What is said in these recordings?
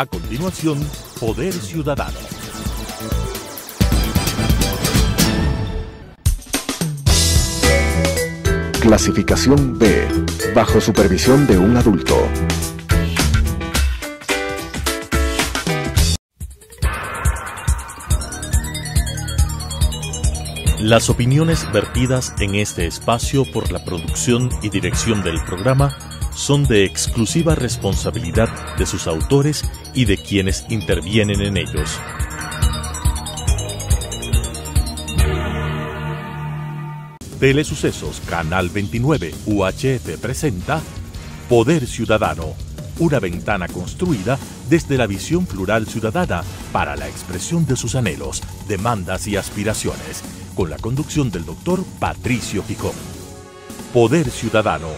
A continuación, Poder Ciudadano. Clasificación B, bajo supervisión de un adulto. Las opiniones vertidas en este espacio por la producción y dirección del programa son de exclusiva responsabilidad de sus autores y de quienes intervienen en ellos. Telesucesos, Canal 29, UHF presenta Poder Ciudadano, una ventana construida desde la visión plural ciudadana para la expresión de sus anhelos, demandas y aspiraciones, con la conducción del doctor Patricio Picón. Poder Ciudadano.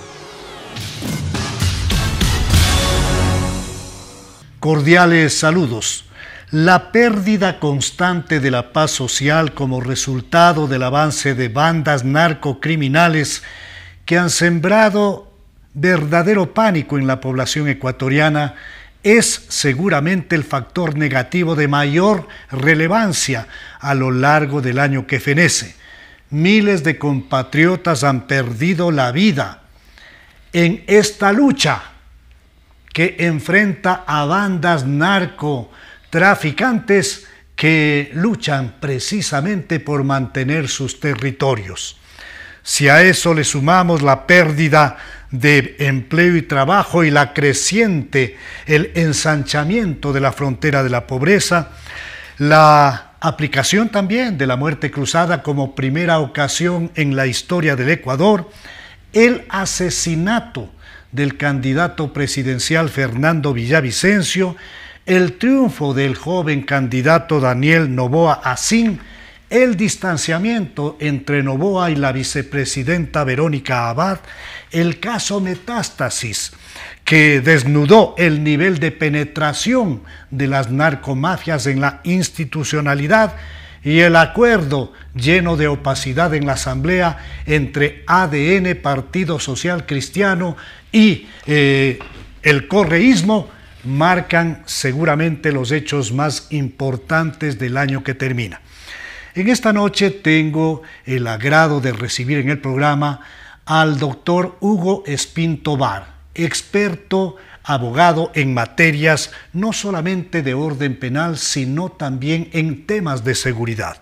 Cordiales saludos. La pérdida constante de la paz social como resultado del avance de bandas narcocriminales que han sembrado verdadero pánico en la población ecuatoriana es seguramente el factor negativo de mayor relevancia a lo largo del año que fenece. Miles de compatriotas han perdido la vida en esta lucha que enfrenta a bandas narcotraficantes que luchan precisamente por mantener sus territorios. Si a eso le sumamos la pérdida de empleo y trabajo y la creciente, el ensanchamiento de la frontera de la pobreza, la aplicación también de la muerte cruzada como primera ocasión en la historia del Ecuador, el asesinato del candidato presidencial Fernando Villavicencio, el triunfo del joven candidato Daniel Novoa Asín, el distanciamiento entre Novoa y la vicepresidenta Verónica Abad, el caso Metástasis, que desnudó el nivel de penetración de las narcomafias en la institucionalidad, y el acuerdo lleno de opacidad en la Asamblea entre ADN, Partido Social Cristiano y eh, el correísmo marcan seguramente los hechos más importantes del año que termina. En esta noche tengo el agrado de recibir en el programa al doctor Hugo Bar, experto abogado en materias no solamente de orden penal, sino también en temas de seguridad.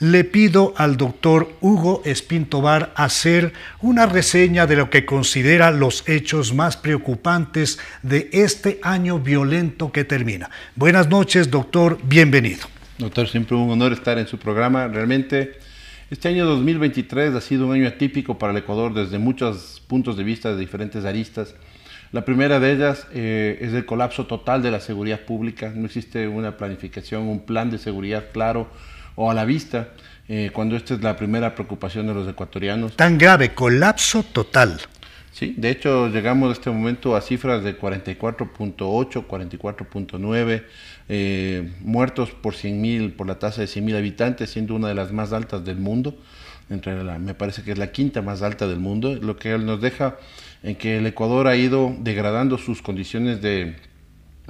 Le pido al doctor Hugo Espintobar hacer una reseña de lo que considera los hechos más preocupantes de este año violento que termina. Buenas noches, doctor, bienvenido. Doctor, siempre un honor estar en su programa. Realmente, este año 2023 ha sido un año atípico para el Ecuador desde muchos puntos de vista, de diferentes aristas. La primera de ellas eh, es el colapso total de la seguridad pública. No existe una planificación, un plan de seguridad claro o a la vista, eh, cuando esta es la primera preocupación de los ecuatorianos. Tan grave, colapso total. Sí, de hecho llegamos en este momento a cifras de 44.8, 44.9 eh, muertos por 100.000, por la tasa de 100.000 habitantes, siendo una de las más altas del mundo, me parece que es la quinta más alta del mundo, lo que nos deja en que el Ecuador ha ido degradando sus condiciones de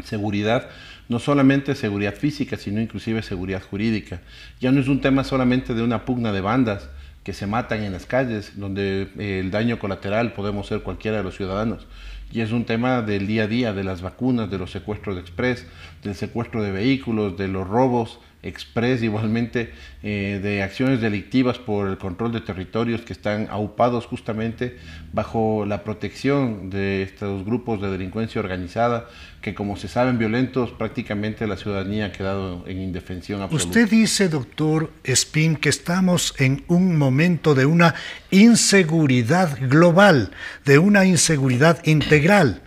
seguridad, no solamente seguridad física, sino inclusive seguridad jurídica. Ya no es un tema solamente de una pugna de bandas que se matan en las calles, donde eh, el daño colateral podemos ser cualquiera de los ciudadanos. Y es un tema del día a día, de las vacunas, de los secuestros de express, del secuestro de vehículos, de los robos, Express, igualmente eh, de acciones delictivas por el control de territorios que están aupados justamente bajo la protección de estos grupos de delincuencia organizada que como se saben violentos prácticamente la ciudadanía ha quedado en indefensión Usted dice, doctor Spin, que estamos en un momento de una inseguridad global, de una inseguridad integral.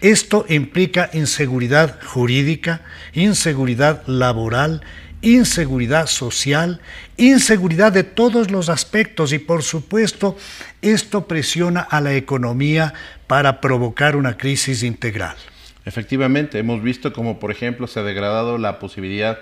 Esto implica inseguridad jurídica, inseguridad laboral, inseguridad social, inseguridad de todos los aspectos y por supuesto esto presiona a la economía para provocar una crisis integral. Efectivamente, hemos visto como por ejemplo se ha degradado la posibilidad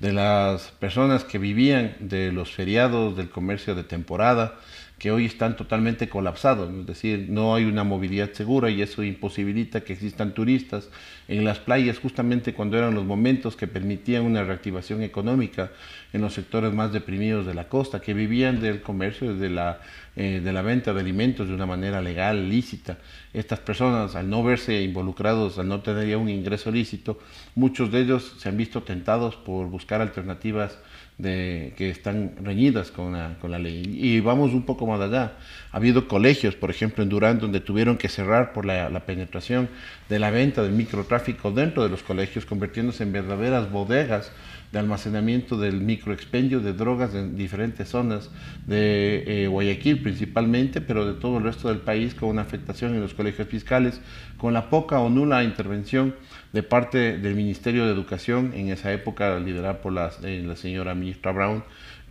de las personas que vivían de los feriados, del comercio de temporada, que hoy están totalmente colapsados, es decir, no hay una movilidad segura y eso imposibilita que existan turistas en las playas justamente cuando eran los momentos que permitían una reactivación económica en los sectores más deprimidos de la costa, que vivían del comercio, de la, eh, de la venta de alimentos de una manera legal, lícita. Estas personas, al no verse involucrados, al no tener ya un ingreso lícito, muchos de ellos se han visto tentados por buscar alternativas de, que están reñidas con la, ley. Y vamos un poco más allá. Ha habido colegios, por ejemplo, en Durán, donde tuvieron que cerrar por la penetración de la venta del microtráfico dentro de los colegios, convirtiéndose en verdaderas bodegas de almacenamiento del microexpendio de drogas en diferentes zonas de eh, Guayaquil principalmente, pero de todo el resto del país con una afectación en los colegios fiscales, con la poca o nula intervención de parte del Ministerio de Educación en esa época liderada por la eh, señora ministra Brown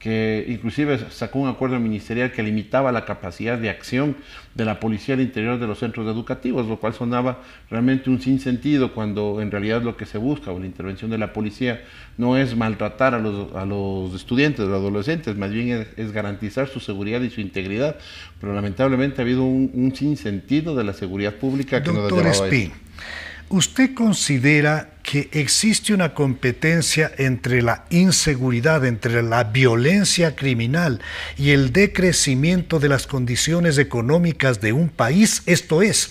que inclusive sacó un acuerdo ministerial que limitaba la capacidad de acción de la policía al interior de los centros educativos, lo cual sonaba realmente un sinsentido cuando en realidad lo que se busca o la intervención de la policía no es maltratar a los, a estudiantes, a los adolescentes, más bien es, garantizar su seguridad y su integridad, pero lamentablemente ha habido un, sinsentido de la seguridad pública que no nos ha llevado ¿Usted considera que existe una competencia entre la inseguridad, entre la violencia criminal y el decrecimiento de las condiciones económicas de un país? Esto es,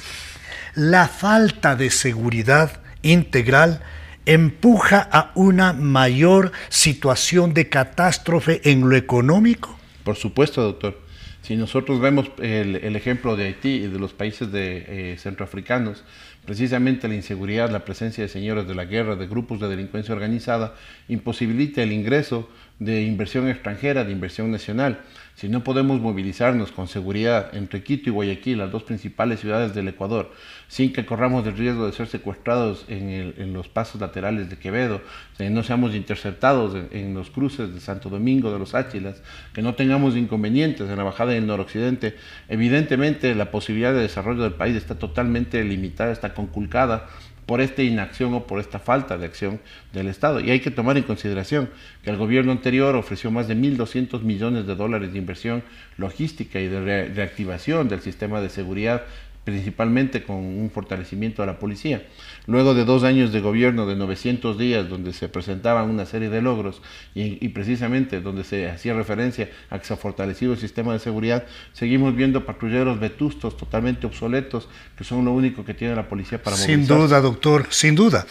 la falta de seguridad integral empuja a una mayor situación de catástrofe en lo económico? Por supuesto, doctor. Si nosotros vemos el, ejemplo de Haití y de los países de, eh, centroafricanos, Precisamente la inseguridad, la presencia de señores de la guerra, de grupos de delincuencia organizada, imposibilita el ingreso de inversión extranjera, de inversión nacional. Si no podemos movilizarnos con seguridad entre Quito y Guayaquil, las dos principales ciudades del Ecuador, sin que corramos el riesgo de ser secuestrados en, los pasos laterales de Quevedo, que eh, no seamos interceptados en, los cruces de Santo Domingo, de los Áchilas, que no tengamos inconvenientes en la bajada del noroccidente, evidentemente la posibilidad de desarrollo del país está totalmente limitada, está conculcada por esta inacción o por esta falta de acción del Estado. Y hay que tomar en consideración que el gobierno anterior ofreció más de 1.200 millones de dólares de inversión logística y de reactivación del sistema de seguridad principalmente con un fortalecimiento a la policía. Luego de dos años de gobierno de 900 días, donde se presentaban una serie de logros y, y precisamente donde se hacía referencia a que se ha fortalecido el sistema de seguridad, seguimos viendo patrulleros vetustos, totalmente obsoletos, que son lo único que tiene la policía para movilizar. Sin duda, doctor, sin duda.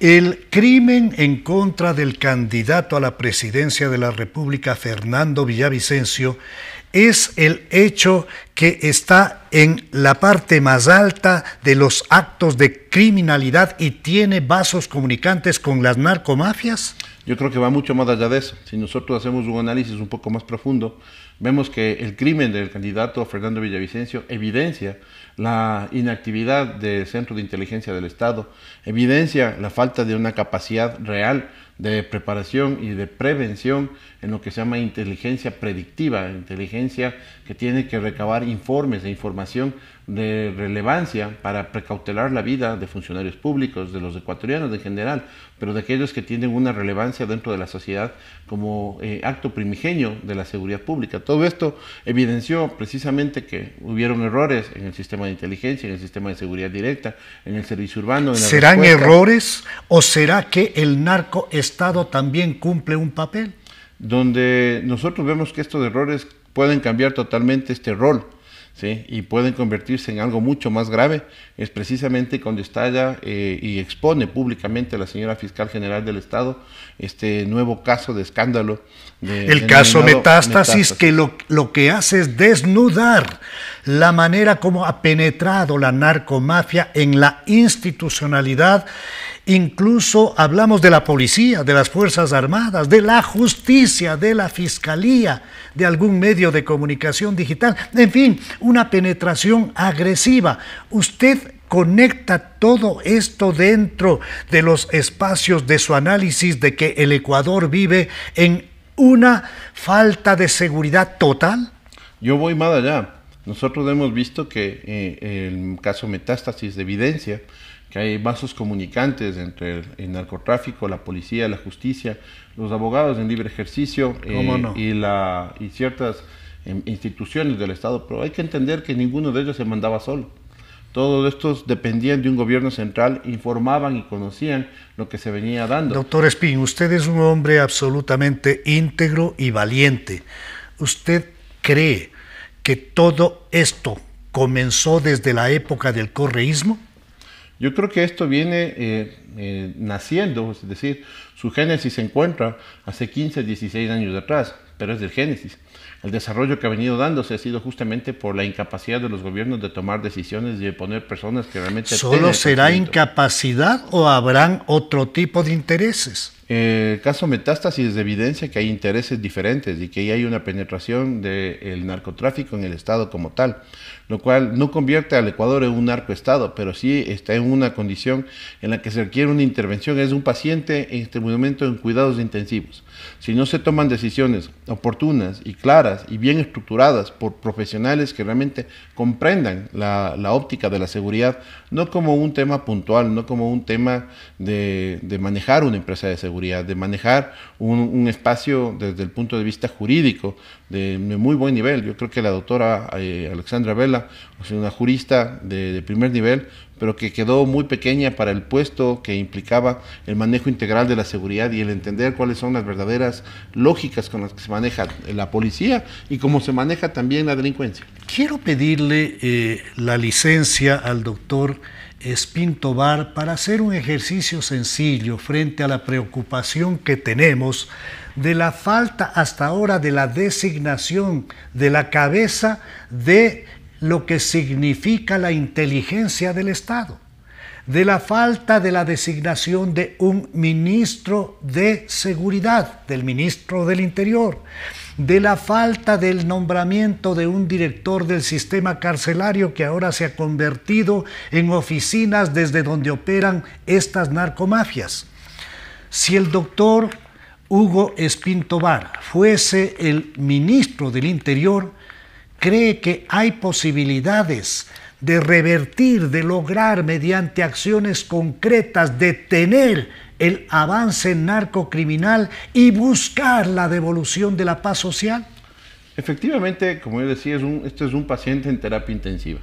El crimen en contra del candidato a la presidencia de la República, Fernando Villavicencio, es el hecho que está en la parte más alta de los actos de criminalidad y tiene vasos comunicantes con las narcomafias? Yo creo que va mucho más allá de eso. Si nosotros hacemos un análisis un poco más profundo, vemos que el crimen del candidato Fernando Villavicencio evidencia la inactividad del Centro de Inteligencia del Estado, evidencia la falta de una capacidad real de preparación y de prevención en lo que se llama inteligencia predictiva, inteligencia que tiene que recabar informes e información de relevancia para precautelar la vida de funcionarios públicos, de los ecuatorianos en general, pero de aquellos que tienen una relevancia dentro de la sociedad como eh, acto primigenio de la seguridad pública. Todo esto evidenció precisamente que hubieron errores en el sistema de inteligencia, en el sistema de seguridad directa, en el servicio urbano. ¿Serán errores o será que el narcoestado también cumple un papel? Donde nosotros vemos que estos errores pueden cambiar totalmente este rol y pueden convertirse en algo mucho más grave, es precisamente cuando estalla eh, y expone públicamente a la señora fiscal general del Estado este nuevo caso de escándalo. El caso metástasis, que lo, lo que hace es desnudar la manera como ha penetrado la narcomafia en la institucionalidad Incluso hablamos de la policía, de las Fuerzas Armadas, de la justicia, de la fiscalía, de algún medio de comunicación digital. En fin, una penetración agresiva. Usted conecta todo esto dentro de los espacios de su análisis de que el Ecuador vive en una falta de seguridad total? Yo voy más allá. Nosotros hemos visto que en eh, el caso Metástasis de Evidencia, que hay vasos comunicantes entre el, narcotráfico, la policía, la justicia, los abogados en libre ejercicio eh, y, la, y ciertas em, instituciones del Estado. Pero hay que entender que ninguno de ellos se mandaba solo. Todos estos dependían de un gobierno central, informaban y conocían lo que se venía dando. Doctor Espín, usted es un hombre absolutamente íntegro y valiente. ¿Usted cree que todo esto comenzó desde la época del correísmo? Yo creo que esto viene eh, eh, naciendo, es decir, su génesis se encuentra hace 15, 16 años atrás, pero es del génesis. El desarrollo que ha venido dándose ha sido justamente por la incapacidad de los gobiernos de tomar decisiones y de poner personas que realmente... ¿Solo será incapacidad o habrán otro tipo de intereses? El eh, caso metástasis de evidencia que hay intereses diferentes y que hay una penetración del narcotráfico en el Estado como tal, lo cual no convierte al Ecuador en un narcoestado, pero sí está en una condición en la que se requiere una intervención. Es un paciente en este momento en cuidados intensivos. Si no se toman decisiones oportunas y claras y bien estructuradas por profesionales que realmente comprendan la, óptica de la seguridad, no como un tema puntual, no como un tema de manejar una empresa de seguridad, de manejar un, espacio desde el punto de vista jurídico de, muy buen nivel. Yo creo que la doctora eh, Alexandra Vela es una jurista de, primer nivel, pero que quedó muy pequeña para el puesto que implicaba el manejo integral de la seguridad y el entender cuáles son las verdaderas lógicas con las que se maneja la policía y cómo se maneja también la delincuencia. Quiero pedirle eh, la licencia al doctor Espinto Bar para hacer un ejercicio sencillo frente a la preocupación que tenemos de la falta hasta ahora de la designación de la cabeza de lo que significa la inteligencia del Estado, de la falta de la designación de un ministro de seguridad, del ministro del Interior, de la falta del nombramiento de un director del sistema carcelario que ahora se ha convertido en oficinas desde donde operan estas narcomafias. Si el doctor Hugo Espintobar fuese el ministro del Interior, cree que hay posibilidades de revertir, de lograr mediante acciones concretas, detener el avance narcocriminal y buscar la devolución de la paz social? Efectivamente, como yo decía, es esto es un paciente en terapia intensiva.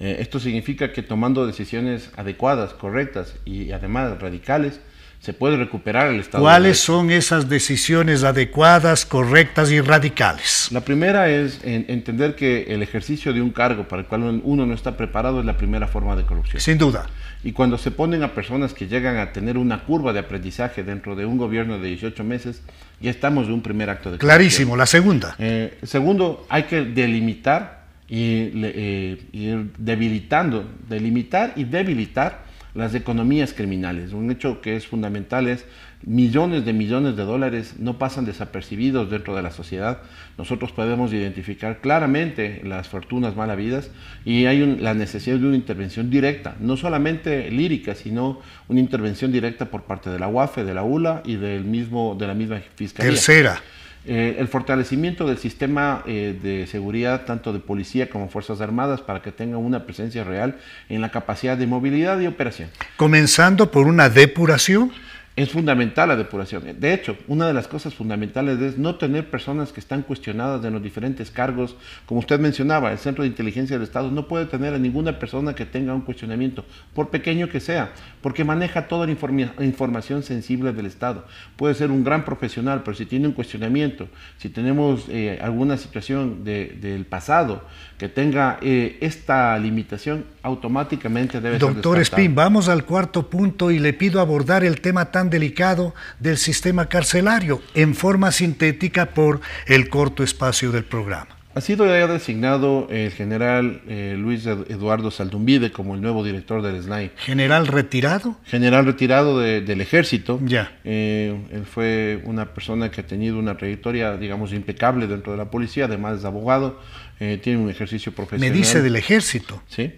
Eh, esto significa que tomando decisiones adecuadas, correctas y además radicales, se puede recuperar el Estado. ¿Cuáles son esas decisiones adecuadas, correctas y radicales? La primera es entender que el ejercicio de un cargo para el cual uno no está preparado es la primera forma de corrupción. Sin duda. Y cuando se ponen a personas que llegan a tener una curva de aprendizaje dentro de un gobierno de 18 meses, ya estamos de un primer acto de corrupción. Clarísimo, la segunda. Eh, segundo, hay que delimitar y eh, ir debilitando, delimitar y debilitar las economías criminales. Un hecho que es fundamental es millones de millones de dólares no pasan desapercibidos dentro de la sociedad. Nosotros podemos identificar claramente las fortunas mal habidas y hay la necesidad de una intervención directa, no solamente lírica, sino una intervención directa por parte de la UAFE, de la ULA y del mismo, de la misma fiscalía. Tercera. Eh, el fortalecimiento del sistema eh, de seguridad, tanto de policía como Fuerzas Armadas, para que tenga una presencia real en la capacidad de movilidad y operación. Comenzando por una depuración es fundamental la depuración. De hecho, una de las cosas fundamentales es no tener personas que están cuestionadas en los diferentes cargos. Como usted mencionaba, el Centro de Inteligencia del Estado no puede tener a ninguna persona que tenga un cuestionamiento, por pequeño que sea, porque maneja toda la información sensible del Estado. Puede ser un gran profesional, pero si tiene un cuestionamiento, si tenemos eh, alguna situación del pasado que tenga eh, esta limitación, automáticamente debe Doctor ser. Doctor Spin, vamos al cuarto punto y le pido abordar el tema tan delicado del sistema carcelario, en forma sintética por el corto espacio del programa. Ha sido ya designado eh, el general eh, Luis Eduardo Saldumbide como el nuevo director del SNAI. ¿General retirado? General retirado del ejército. Ya. Eh, él fue una persona que ha tenido una trayectoria, digamos, impecable dentro de la policía, además es abogado, tiene un ejercicio profesional. Me dice del ejército. Sí.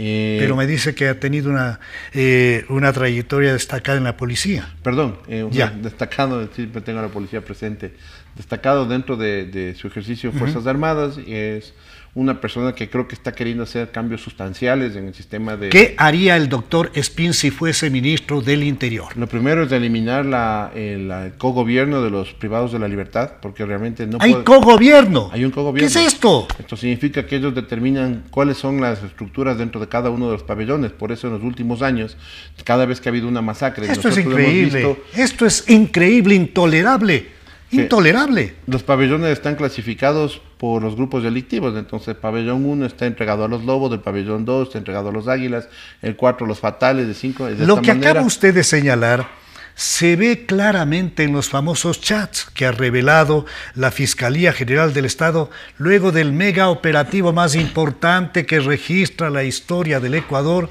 Eh, Pero me dice que ha tenido una, eh, trayectoria destacada en la policía. Perdón, eh, ya. destacado, siempre tengo a la policía presente, destacado dentro de, su ejercicio Fuerzas Armadas, es una persona que creo que está queriendo hacer cambios sustanciales en el sistema de... ¿Qué haría el doctor Espín si fuese ministro del Interior? Lo primero es eliminar la, el, eh, cogobierno de los privados de la libertad, porque realmente no... Hay puede... cogobierno. Hay un cogobierno. ¿Qué es esto? Esto significa que ellos determinan cuáles son las estructuras dentro de cada uno de los pabellones. Por eso en los últimos años, cada vez que ha habido una masacre... Esto es increíble. Esto es increíble, intolerable. Intolerable. Los pabellones están clasificados por los grupos delictivos. Entonces, pabellón 1 está entregado a los lobos, el pabellón 2 está entregado a los águilas, el 4 a los fatales, el 5 Lo que acaba usted de señalar se ve claramente en los famosos chats que ha revelado la Fiscalía General del Estado luego del mega operativo más importante que registra la historia del Ecuador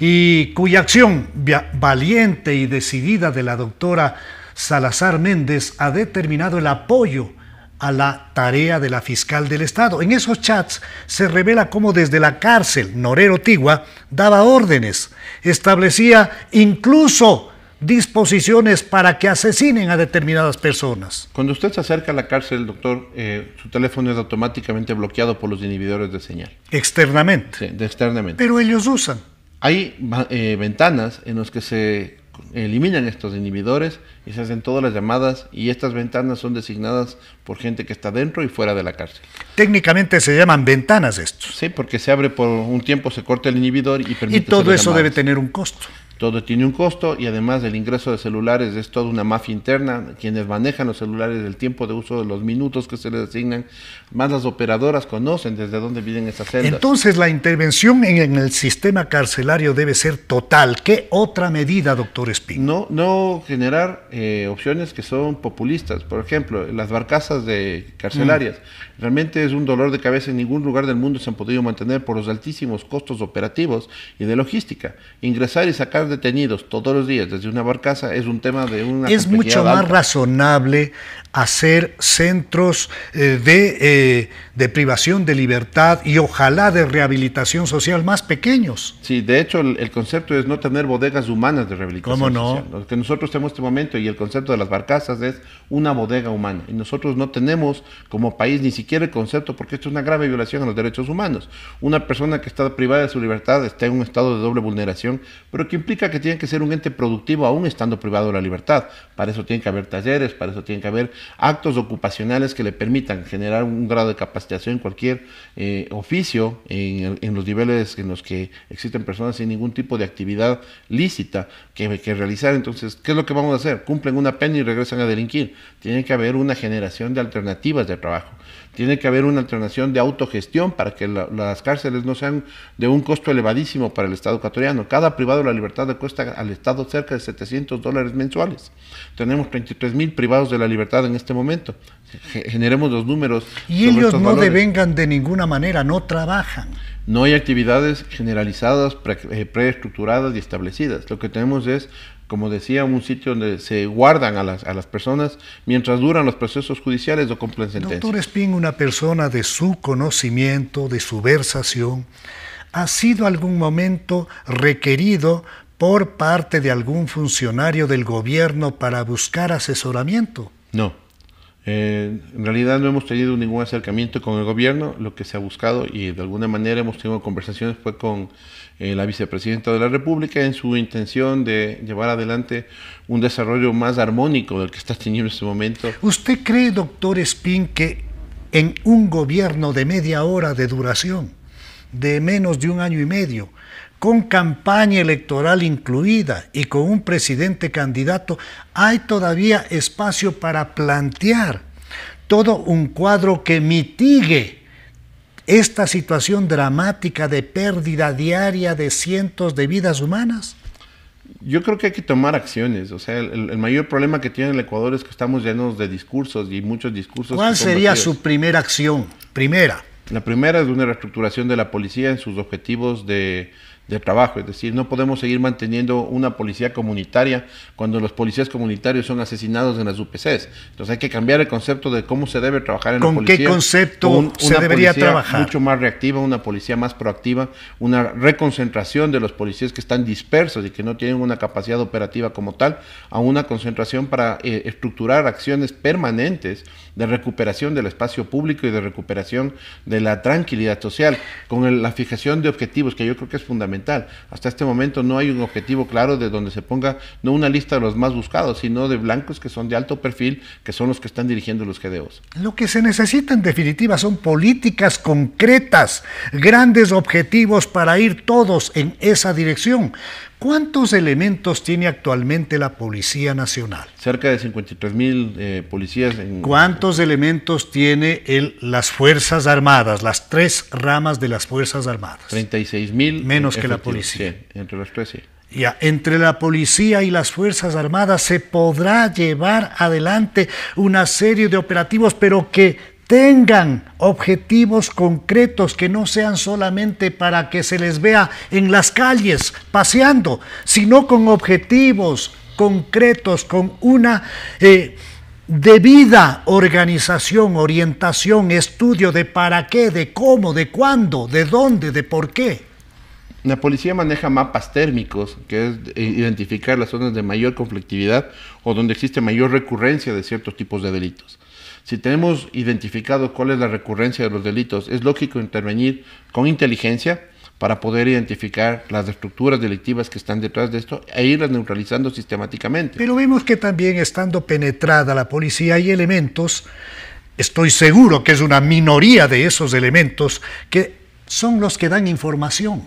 y cuya acción valiente y decidida de la doctora Salazar Méndez ha determinado el apoyo a la tarea de la fiscal del Estado. En esos chats se revela cómo desde la cárcel Norero Tigua daba órdenes, establecía incluso disposiciones para que asesinen a determinadas personas. Cuando usted se acerca a la cárcel, doctor, eh, su teléfono es automáticamente bloqueado por los inhibidores de señal. Externamente. Sí, externamente. Pero ellos usan. Hay eh, ventanas en las que se eliminan estos inhibidores y se hacen todas las llamadas y estas ventanas son designadas por gente que está dentro y fuera de la cárcel. Técnicamente se llaman ventanas estos. Sí, porque se abre por un tiempo, se corta el inhibidor y permite... Y todo eso debe tener un costo todo tiene un costo y además el ingreso de celulares es toda una mafia interna, quienes manejan los celulares, el tiempo de uso, de los minutos que se les asignan, más las operadoras conocen desde dónde vienen esas celdas. Entonces la intervención en el sistema carcelario debe ser total. ¿Qué otra medida, doctor Espín? No, no generar eh, opciones que son populistas. Por ejemplo, las barcazas de carcelarias. Mm. Realmente es un dolor de cabeza. En ningún lugar del mundo se han podido mantener por los altísimos costos operativos y de logística. Ingresar y sacar detenidos todos los días desde una barcaza es un tema de una... Es mucho más razonable hacer centros eh, eh, de, privación de libertad y ojalá de rehabilitación social más pequeños. Sí, de hecho el, concepto es no tener bodegas humanas de rehabilitación. ¿Cómo no? Lo que nosotros tenemos en este momento y el concepto de las barcazas es una bodega humana. Y nosotros no tenemos como país ni siquiera el concepto porque esto es una grave violación a los derechos humanos. Una persona que está privada de su libertad está en un estado de doble vulneración, pero que implica que tiene que ser un ente productivo aún estando privado de la libertad. Para eso tiene que haber talleres, para eso tiene que haber actos ocupacionales que le permitan generar un grado de capacitación en cualquier eh, oficio, en, los niveles en los que existen personas sin ningún tipo de actividad lícita que, que realizar. Entonces, ¿qué es lo que vamos a hacer? Cumplen una pena y regresan a delinquir. Tiene que haber una generación de alternativas de trabajo. Tiene que haber una alternación de autogestión para que las cárceles no sean de un costo elevadísimo para el Estado ecuatoriano. Cada privado de la libertad le cuesta al Estado cerca de 700 dólares mensuales. Tenemos 33 mil privados de la libertad en este momento. Generemos los números. Y ellos no devengan de ninguna manera, no trabajan. No hay actividades generalizadas, eh, preestructuradas y establecidas. Lo que tenemos es como decía, un sitio donde se guardan a las, a las personas mientras duran los procesos judiciales o cumplen Doctor Espín, una persona de su conocimiento, de su versación, ¿ha sido algún momento requerido por parte de algún funcionario del gobierno para buscar asesoramiento? No. Eh, en realidad no hemos tenido ningún acercamiento con el gobierno, lo que se ha buscado y de alguna manera hemos tenido conversaciones fue con eh, la vicepresidenta de la República en su intención de llevar adelante un desarrollo más armónico del que está teniendo en este momento. ¿Usted cree, doctor Spin, que en un gobierno de media hora de duración, de menos de un año y medio, con campaña electoral incluida y con un presidente candidato, hay todavía espacio para plantear todo un cuadro que mitigue esta situación dramática de pérdida diaria de cientos de vidas humanas? Yo creo que hay que tomar acciones. O sea, el, mayor problema que tiene el Ecuador es que estamos llenos de discursos y muchos discursos. ¿Cuál sería su primera acción? Primera. La primera es una reestructuración de la policía en sus objetivos de, de trabajo. Es decir, no podemos seguir manteniendo una policía comunitaria cuando los policías comunitarios son asesinados en las UPCs. Entonces hay que cambiar el concepto de cómo se debe trabajar en la policía. ¿Con qué concepto debería se una policía Mucho más reactiva, una policía más proactiva, una reconcentración de los policías que están dispersos y que no tienen una capacidad operativa como tal, a una concentración para eh, estructurar acciones permanentes de recuperación del espacio público y de recuperación de la tranquilidad social, con la fijación de objetivos, que yo creo que es fundamental. Hasta este momento no hay un objetivo claro de donde se ponga no una lista de los más buscados, sino de blancos que son de alto perfil, que son los que están dirigiendo los GDOs. Lo que se necesita en definitiva son políticas concretas, grandes objetivos para ir todos en esa dirección. ¿Cuántos elementos tiene actualmente la Policía Nacional? Cerca de 53 mil eh, policías. En... ¿Cuántos elementos tiene las Fuerzas Armadas, las tres ramas de las Fuerzas Armadas? 36 mil. Menos que la policía. entre las tres, sí. Ya, entre la policía y las Fuerzas Armadas se podrá llevar adelante una serie de operativos, pero que tengan objetivos concretos que no sean solamente para que se les vea en las calles paseando, sino con objetivos concretos, con una eh, debida organización, orientación, estudio de para qué, de cómo, de cuándo, de dónde, de por qué. La policía maneja mapas térmicos, que es identificar las zonas de mayor conflictividad o donde existe mayor recurrencia de ciertos tipos de delitos. Si tenemos identificado cuál es la recurrencia de los delitos, es lógico intervenir con inteligencia para poder identificar las estructuras delictivas que están detrás de esto e irlas neutralizando sistemáticamente. Pero vemos que también estando penetrada la policía hay elementos, estoy seguro que es una minoría de esos elementos, que son los que dan información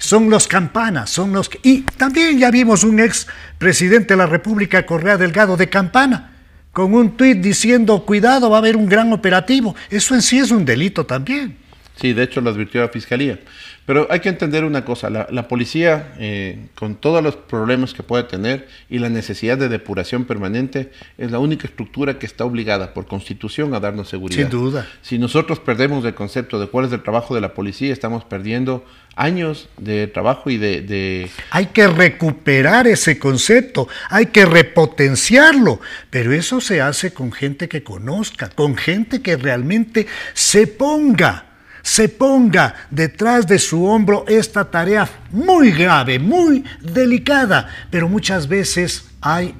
son los campanas, son los... Que... Y también ya vimos un ex presidente de la República, Correa Delgado, de campana con un tuit diciendo, cuidado, va a haber un gran operativo. Eso en sí es un delito también. Sí, de hecho lo advirtió la fiscalía. Pero hay que entender una cosa, la, policía, eh, con todos los problemas que puede tener y la necesidad de depuración permanente, es la única estructura que está obligada por constitución a darnos seguridad. Sin duda. Si nosotros perdemos el concepto de cuál es el trabajo de la policía, estamos perdiendo años de trabajo y de... de... Hay que recuperar ese concepto, hay que repotenciarlo, pero eso se hace con gente que conozca, con gente que realmente se ponga se ponga detrás de su hombro esta tarea muy grave, muy delicada, pero muchas veces hay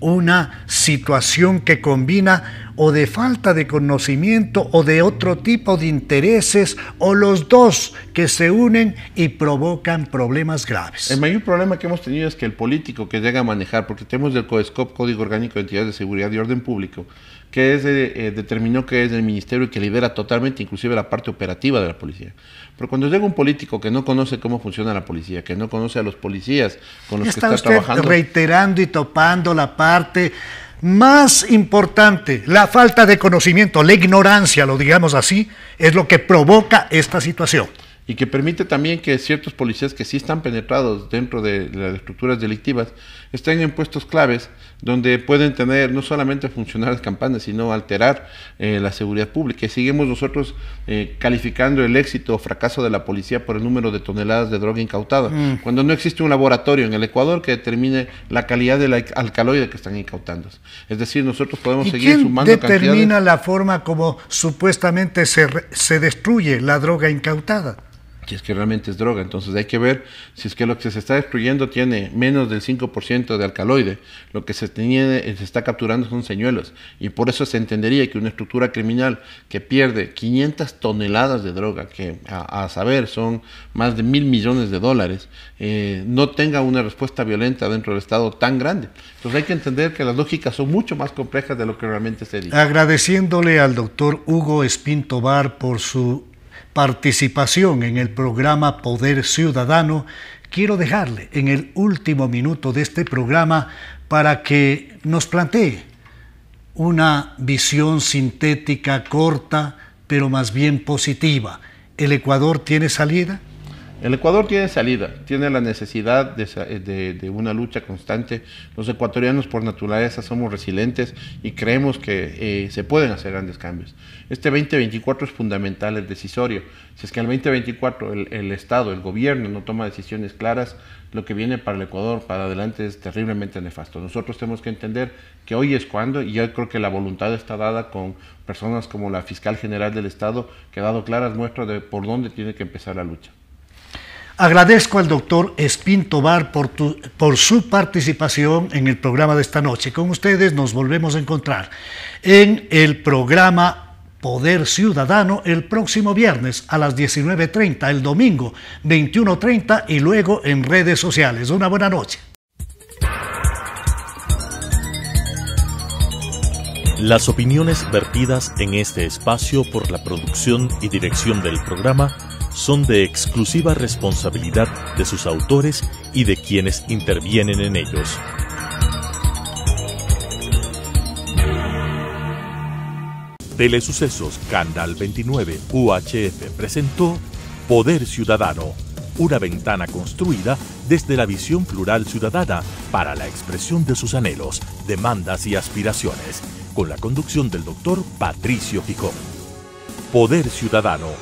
una situación que combina o de falta de conocimiento o de otro tipo de intereses o los dos que se unen y provocan problemas graves. El mayor problema que hemos tenido es que el político que llega a manejar, porque tenemos el CODESCOP, Código Orgánico de Entidades de Seguridad y Orden Público, que es, eh, determinó que es el ministerio y que libera totalmente inclusive la parte operativa de la policía. Pero cuando llega un político que no conoce cómo funciona la policía, que no conoce a los policías con los que está usted trabajando, reiterando y topando la parte más importante, la falta de conocimiento, la ignorancia, lo digamos así, es lo que provoca esta situación y que permite también que ciertos policías que sí están penetrados dentro de las estructuras delictivas estén en puestos claves donde pueden tener no solamente funcionar las campanas, sino alterar eh, la seguridad pública. seguimos nosotros eh, calificando el éxito o fracaso de la policía por el número de toneladas de droga incautada, mm. cuando no existe un laboratorio en el Ecuador que determine la calidad del alcaloide que están incautando. Es decir, nosotros podemos seguir quién sumando determina la forma como supuestamente se, se destruye la droga incautada? que es que realmente es droga. Entonces hay que ver si es que lo que se está destruyendo tiene menos del 5% de alcaloide. Lo que se, eh, se está capturando son señuelos. Y por eso se entendería que una estructura criminal que pierde 500 toneladas de droga, que a, saber son más de mil millones de dólares, eh, no tenga una respuesta violenta dentro del Estado tan grande. Entonces hay que entender que las lógicas son mucho más complejas de lo que realmente se dice. Agradeciéndole al doctor Hugo Espinto Bar por su participación en el programa Poder Ciudadano, quiero dejarle en el último minuto de este programa para que nos plantee una visión sintética corta, pero más bien positiva. ¿El Ecuador tiene salida? El Ecuador tiene salida, tiene la necesidad eh, de, una lucha constante. Los ecuatorianos por naturaleza somos resilientes y creemos que eh, se pueden hacer grandes cambios. Este 2024 es fundamental, es decisorio. Si es que el 2024 el Estado, el gobierno no toma decisiones claras, lo que viene para el Ecuador para adelante es terriblemente nefasto. Nosotros tenemos que entender que hoy es cuando y yo creo que la voluntad está dada con personas como la fiscal general del Estado que ha dado claras muestras de por dónde tiene que empezar la lucha. Agradezco al doctor Espinto Tobar por, por, su participación en el programa de esta noche. Con ustedes nos volvemos a encontrar en el programa Poder Ciudadano el próximo viernes a las 19.30, el domingo 21.30 y luego en redes sociales. Una buena noche. Las opiniones vertidas en este espacio por la producción y dirección del programa son de exclusiva responsabilidad de sus autores y de quienes intervienen en ellos. Telesucesos Canal 29 UHF presentó Poder Ciudadano, una ventana construida desde la visión plural ciudadana para la expresión de sus anhelos, demandas y aspiraciones, con la conducción del doctor Patricio Picón. Poder Ciudadano.